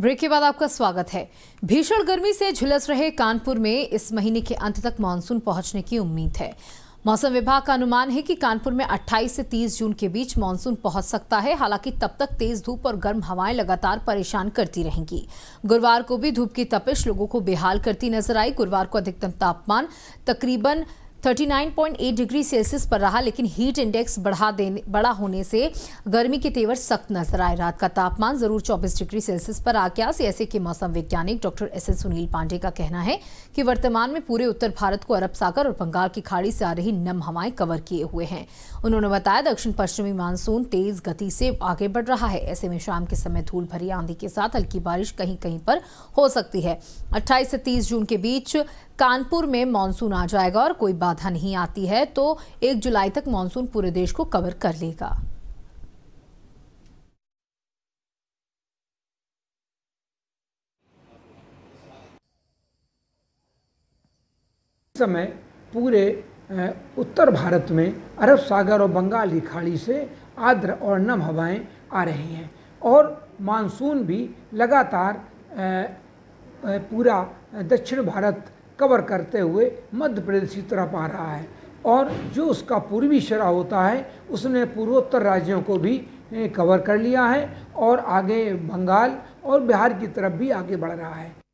break के बाद आपका स्वागत है भीषण गर्मी से झुलस रहे कानपुर में इस महीने के अंत तक मानसून पहुंचने की उम्मीद है मौसम विभाग का अनुमान है कि कानपुर में 28 से 30 जून के बीच मानसून पहुंच सकता है हालांकि तब तक तेज धूप और गर्म हवाएं लगातार परेशान करती रहेंगी गुरुवार को भी धूप की तपिश लोगों को बेहाल करती नजर आई गुरुवार को अधिकतम तापमान तकरीबन 39.8 डिग्री सेल्सियस पर रहा लेकिन हीट इंडेक्स बढ़ा देने बड़ा होने से गर्मी के तेवर सख्त नजर आए रात का तापमान जरूर 24 डिग्री सेल्सियस पर आ गया ऐसे के मौसम वैज्ञानिक doctor S S Sunil Pandey का कहना है कि वर्तमान में पूरे उत्तर भारत को अरब सागर और बंगाल की खाड़ी से आ रही नम हवाएं कवर किए हुए हैं उन्होंने बताया दक्षिण पश्चिमी मानसून तेज गति से आगे बढ़ रहा है ऐसे में शाम के समय धूल भरी आंधी के साथ हल्की बारिश कहीं कहीं पर हो सकती है अट्ठाईस से तीस जून के बीच कानपुर में मानसून आ जाएगा और कोई बाधा नहीं आती है तो एक जुलाई तक मानसून पूरे देश को कवर कर लेगा समय पूरे उत्तर भारत में अरब सागर और बंगाल की खाड़ी से आर्द्र और नम हवाएं आ रही हैं और मानसून भी लगातार पूरा दक्षिण भारत कवर करते हुए मध्य प्रदेश की तरफ आ रहा है और जो उसका पूर्वी शरा होता है उसने पूर्वोत्तर राज्यों को भी कवर कर लिया है और आगे बंगाल और बिहार की तरफ भी आगे बढ़ रहा है